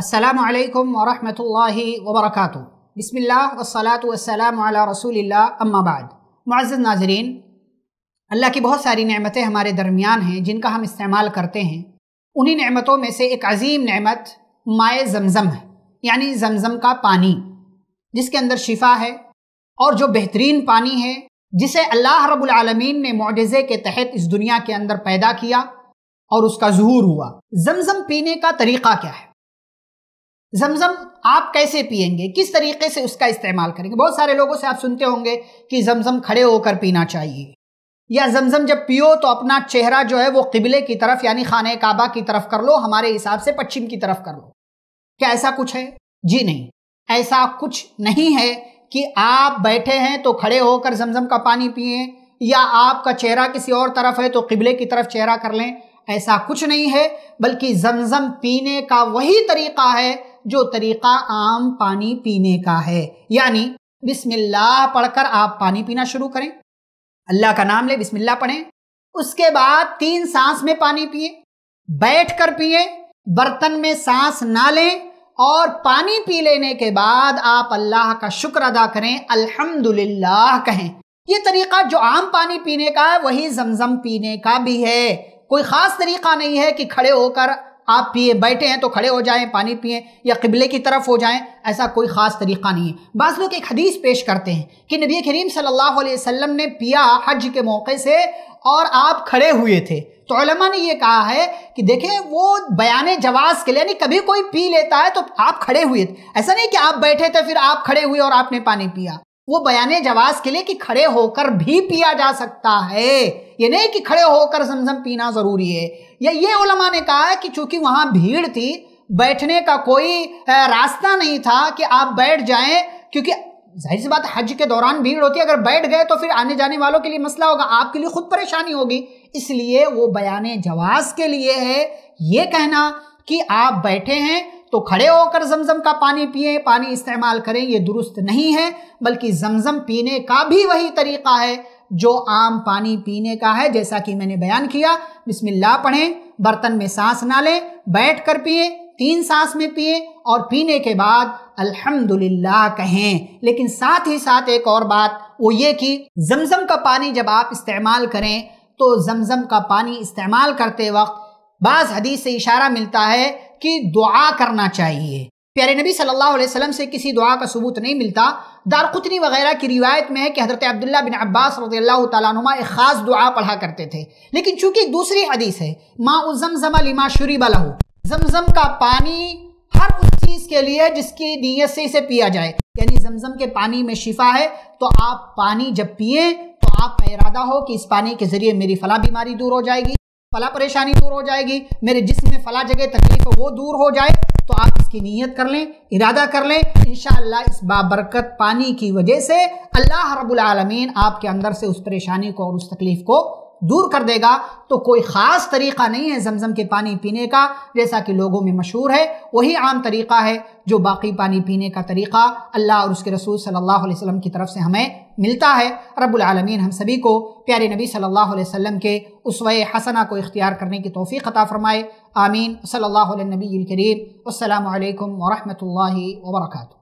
السلام علیکم ورحمۃ اللہ وبرکاتہ بسم اللہ والصلاة والسلام علی رسول اللہ اما بعد معزز ناظرین اللہ کی بہت ساری نعمتیں ہمارے درمیان ہیں جن کا ہم استعمال کرتے ہیں انہی نعمتوں میں سے ایک عظیم نعمت مائع زمزم ہے یعنی زمزم کا پانی جس کے اندر شفا ہے اور جو بہترین پانی ہے جسے اللہ رب العالمین نے معجزے کے تحت اس دنیا کے اندر پیدا کیا اور اس کا ظہور ہوا زمزم پینے کا طریقہ کیا ہے زمزم آپ کیسے پئیں گے کس طریقے سے اس کا استعمال کریں گے بہت سارے لوگوں سے آپ سنتے ہوں گے کہ زمزم کھڑے ہو کر پینا چاہیے یا زمزم جب پیو تو اپنا چہرہ جو ہے وہ قبلے کی طرف یعنی خانہ کعبہ کی طرف کر لو ہمارے حساب سے پچھم کی طرف کر لو کیا ایسا کچھ ہے جی نہیں ایسا کچھ نہیں ہے کہ آپ بیٹھے ہیں تو کھڑے ہو کر زمزم کا پانی پئیں یا آپ کا چہرہ کسی اور طرف ہے تو قبلے کی طرف چہرہ کر لیں ایسا کچھ نہیں ہے بلکہ زمزم پینے کا وہی طریقہ ہے جو طریقہ عام پانی پینے کا ہے یعنی بسم اللہ پڑھ کر آپ پانی پینا شروع کریں اللہ کا نام لے بسم اللہ پڑھیں اس کے بعد تین سانس میں پانی پیئیں بیٹھ کر پیئیں برتن میں سانس نہ لیں اور پانی پی لینے کے بعد آپ اللہ کا شکر ادا کریں الحمد کہیں یہ طریقہ جو عام پانی پینے کا ہے وہی زمزم پینے کا بھی ہے کوئی خاص طریقہ نہیں ہے کہ کھڑے ہو کر آپ پیئے بیٹھے ہیں تو کھڑے ہو جائیں پانی پئیں یا قبلے کی طرف ہو جائیں ایسا کوئی خاص طریقہ نہیں ہے بعض لوگ ایک حدیث پیش کرتے ہیں کہ نبی کریم صلی اللہ علیہ وسلم نے پیا حج کے موقع سے اور آپ کھڑے ہوئے تھے تو علماء نے یہ کہا ہے کہ دیکھیں وہ بیان جواز کے لیے یعنی کبھی کوئی پی لیتا ہے تو آپ کھڑے ہوئے تھے ایسا نہیں کہ آپ بیٹھے تھے پھر آپ کھڑے ہوئے اور آپ نے پانی پیا وہ بیان جواز کے لیے کہ کھڑے ہو کر بھی پیا جا سکتا ہے یہ نہیں کہ کھڑے ہو کر زمزم پینا ضروری ہے یا یہ علماء نے کہا کہ چونکہ وہاں بھیڑ تھی بیٹھنے کا کوئی راستہ نہیں تھا کہ آپ بیٹھ جائیں کیونکہ ظاہر سی بات حج کے دوران بھیڑ ہوتی ہے اگر بیٹھ گئے تو پھر آنے جانے والوں کے لیے مسئلہ ہوگا آپ کے لیے خود پریشانی ہوگی اس لیے وہ بیان جواز کے لیے ہے یہ کہنا کہ آپ بیٹھے ہیں تو کھڑے ہو کر زمزم کا پانی پئیں پانی استعمال کریں یہ درست نہیں ہے بلکہ زمزم پینے کا بھی وہی طریقہ ہے جو عام پانی پینے کا ہے جیسا کہ میں نے بیان کیا بسم اللہ پڑھیں برتن میں سانس نہ لیں بیٹھ کر پئیں تین سانس میں پئیں اور پینے کے بعد الحمدللہ کہیں لیکن ساتھ ہی ساتھ ایک اور بات وہ یہ کہ زمزم کا پانی جب آپ استعمال کریں تو زمزم کا پانی استعمال کرتے وقت بعض حدیث سے اشارہ ملتا ہے دعا کرنا چاہیے پیارے نبی صلی اللہ علیہ وسلم سے کسی دعا کا ثبوت نہیں ملتا دار قطنی وغیرہ کی روایت میں ہے کہ حضرت عبداللہ بن عباس رضی اللہ تعالیٰ نما ایک خاص دعا پڑھا کرتے تھے لیکن چونکہ ایک دوسری حدیث ہے ماں زمزم لما شریب لہو زمزم کا پانی ہر اس چیز کے لیے جس کی نیت سے اسے پیا جائے یعنی زمزم کے پانی میں شفا ہے تو آپ پانی جب پیئیں تو آپ کا ارادہ ہو کہ اس پانی کے ذریعے میری فلاں بیماری دور ہو جائے گی فلا پریشانی دور ہو جائے گی میرے جسم میں فلا جگہ تکلیف وہ دور ہو جائے تو آپ اس کی نیت کر لیں ارادہ کر لیں انشاءاللہ اس بابرکت پانی کی وجہ سے اللہ رب العالمین آپ کے اندر سے اس پریشانی کو اور اس تکلیف کو دور کر دے گا تو کوئی خاص طریقہ نہیں ہے زمزم کے پانی پینے کا جیسا کہ لوگوں میں مشہور ہے وہی عام طریقہ ہے جو باقی پانی پینے کا طریقہ اللہ اور اس کے رسول صلی اللہ علیہ وسلم کی طرف سے ہمیں ملتا ہے رب العالمین ہم سبھی کو پیارے نبی صلی اللہ علیہ وسلم کے اسوئے حسنہ کو اختیار کرنے کی توفیق عطا فرمائے آمین صلی اللہ علیہ نبی الکریم السلام علیکم ورحمۃ اللہ وبرکاتہ